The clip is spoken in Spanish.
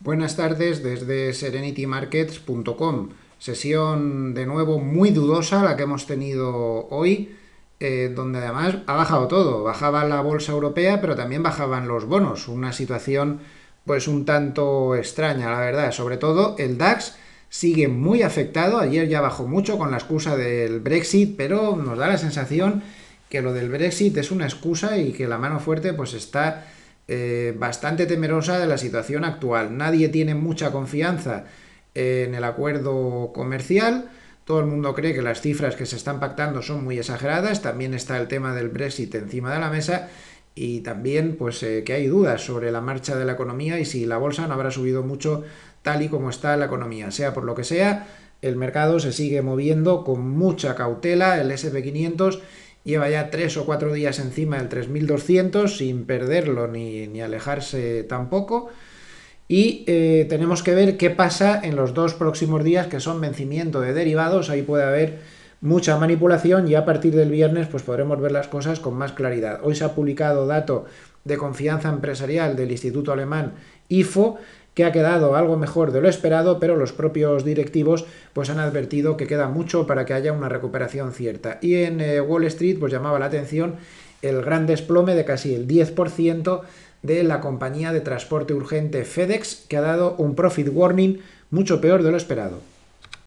Buenas tardes desde serenitymarkets.com. Sesión de nuevo muy dudosa la que hemos tenido hoy, eh, donde además ha bajado todo. Bajaba la bolsa europea, pero también bajaban los bonos. Una situación pues un tanto extraña, la verdad. Sobre todo el DAX sigue muy afectado. Ayer ya bajó mucho con la excusa del Brexit, pero nos da la sensación que lo del Brexit es una excusa y que la mano fuerte pues está eh, bastante temerosa de la situación actual. Nadie tiene mucha confianza eh, en el acuerdo comercial. Todo el mundo cree que las cifras que se están pactando son muy exageradas. También está el tema del Brexit encima de la mesa y también pues eh, que hay dudas sobre la marcha de la economía y si la bolsa no habrá subido mucho tal y como está la economía. Sea por lo que sea, el mercado se sigue moviendo con mucha cautela, el SP500 Lleva ya tres o cuatro días encima del 3200 sin perderlo ni, alejarse tampoco. Y eh, tenemos que ver qué pasa en los dos próximos días que son vencimiento de derivados. Ahí puede haber mucha manipulación y a partir del viernes pues podremos ver las cosas con más claridad. Hoy se ha publicado dato de confianza empresarial del Instituto Alemán IFO que ha quedado algo mejor de lo esperado, pero los propios directivos pues han advertido que queda mucho para que haya una recuperación cierta. Y en eh, Wall Street pues llamaba la atención el gran desplome de casi el 10% de la compañía de transporte urgente FedEx, que ha dado un profit warning mucho peor de lo esperado.